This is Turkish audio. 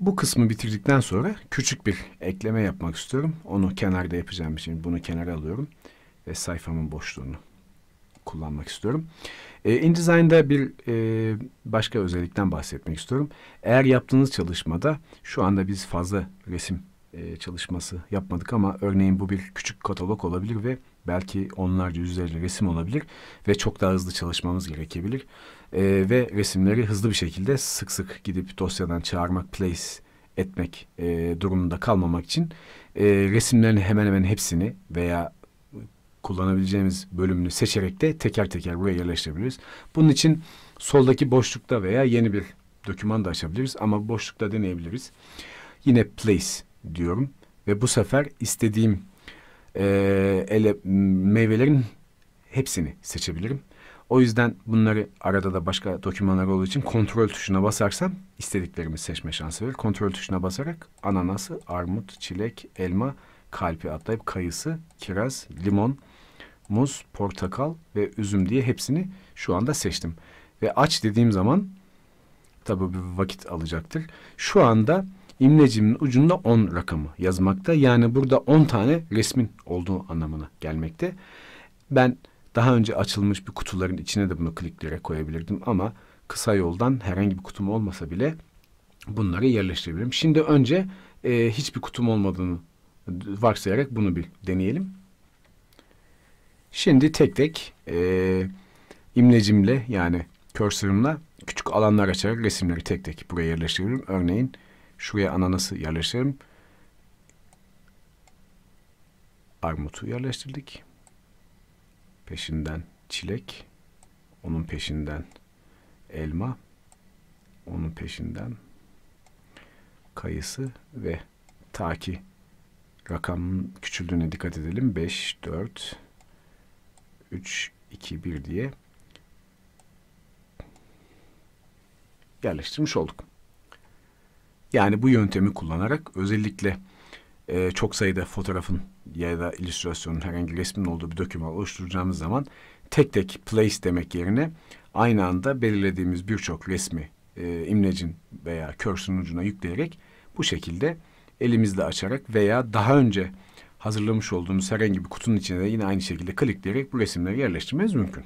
Bu kısmı bitirdikten sonra küçük bir ekleme yapmak istiyorum. Onu kenarda yapacağım için bunu kenara alıyorum ve sayfamın boşluğunu kullanmak istiyorum. E, InDesign'da bir e, başka özellikten bahsetmek istiyorum. Eğer yaptığınız çalışmada şu anda biz fazla resim e, çalışması yapmadık ama örneğin bu bir küçük katalog olabilir ve belki onlarca yüzlerce resim olabilir ve çok daha hızlı çalışmamız gerekebilir. E, ve resimleri hızlı bir şekilde sık sık gidip dosyadan çağırmak, place etmek e, durumunda kalmamak için e, resimlerin hemen hemen hepsini veya kullanabileceğimiz bölümünü seçerek de teker teker buraya yerleştirebiliriz. Bunun için soldaki boşlukta veya yeni bir doküman da açabiliriz ama boşlukta deneyebiliriz. Yine place diyorum ve bu sefer istediğim e, ele meyvelerin hepsini seçebilirim. O yüzden bunları arada da başka dokümanlar olduğu için kontrol tuşuna basarsam istediklerimi seçme şansı verir. Kontrol tuşuna basarak ananası, armut, çilek, elma, kalpi atlayıp kayısı, kiraz, limon, muz, portakal ve üzüm diye hepsini şu anda seçtim. Ve aç dediğim zaman tabi bir vakit alacaktır. Şu anda imlecimin ucunda 10 rakamı yazmakta. Yani burada 10 tane resmin olduğu anlamına gelmekte. Ben daha önce açılmış bir kutuların içine de bunu kliklere koyabilirdim ama kısa yoldan herhangi bir kutum olmasa bile bunları yerleştirebilirim. Şimdi önce e, hiçbir kutum olmadığını varsayarak bunu bir deneyelim. Şimdi tek tek e, imlecimle yani cursor'ımla küçük alanlar açarak resimleri tek tek buraya yerleştiriyorum. Örneğin Şuraya ananası yerleştirelim. Armutu yerleştirdik. Peşinden çilek. Onun peşinden elma. Onun peşinden kayısı ve taki rakamın küçüldüğüne dikkat edelim. 5, 4, 3, 2, 1 diye yerleştirmiş olduk. Yani bu yöntemi kullanarak özellikle e, çok sayıda fotoğrafın ya da illüstrasyonun herhangi resmin olduğu bir doküman oluşturacağımız zaman tek tek place demek yerine aynı anda belirlediğimiz birçok resmi e, imlecin veya kör ucuna yükleyerek bu şekilde elimizle açarak veya daha önce hazırlamış olduğumuz herhangi bir kutunun içine de yine aynı şekilde klikleyerek bu resimleri yerleştirmeniz mümkün.